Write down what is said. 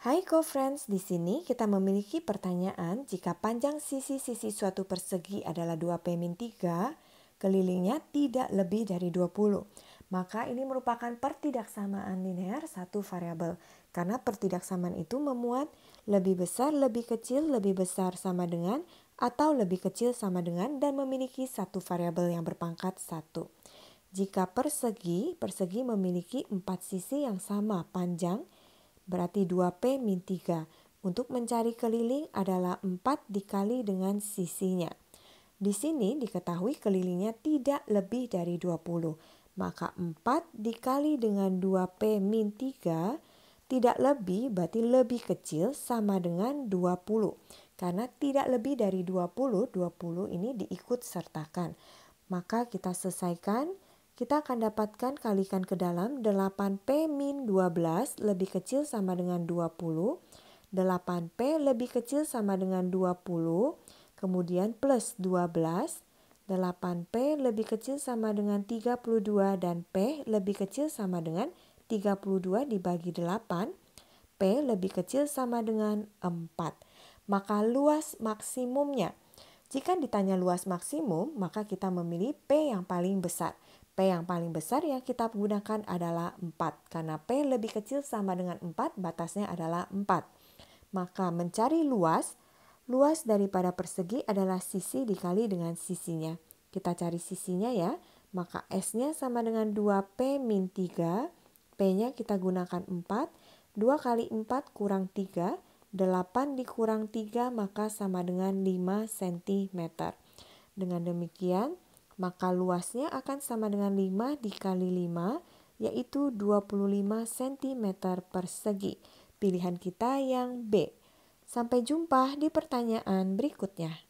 Hai co-friends, di sini kita memiliki pertanyaan jika panjang sisi-sisi suatu persegi adalah 2P min 3, kelilingnya tidak lebih dari 20. Maka ini merupakan pertidaksamaan linear satu variabel. Karena pertidaksamaan itu memuat lebih besar, lebih kecil, lebih besar sama dengan atau lebih kecil sama dengan dan memiliki satu variabel yang berpangkat satu. Jika persegi, persegi memiliki empat sisi yang sama panjang, berarti 2P min 3. Untuk mencari keliling adalah 4 dikali dengan sisinya. Di sini diketahui kelilingnya tidak lebih dari 20. Maka 4 dikali dengan 2P min 3 tidak lebih berarti lebih kecil sama dengan 20. Karena tidak lebih dari 20, 20 ini diikut sertakan. Maka kita selesaikan kita akan dapatkan kalikan ke dalam 8P min 12 lebih kecil sama dengan 20, 8P lebih kecil sama dengan 20, kemudian plus 12, 8P lebih kecil sama dengan 32 dan P lebih kecil sama dengan 32 dibagi 8, P lebih kecil sama dengan 4. Maka luas maksimumnya. Jika ditanya luas maksimum, maka kita memilih P yang paling besar. P yang paling besar yang kita gunakan adalah 4 karena P lebih kecil sama dengan 4 batasnya adalah 4. Maka mencari luas, luas daripada persegi adalah sisi dikali dengan sisinya. Kita cari sisinya ya, maka S-nya sama dengan 2P min 3, P-nya kita gunakan 4, 2 kali 4 kurang 3, 8 dikurang 3 maka sama dengan 5 cm. Dengan demikian, maka luasnya akan sama dengan 5 dikali 5, yaitu 25 cm persegi. Pilihan kita yang B. Sampai jumpa di pertanyaan berikutnya.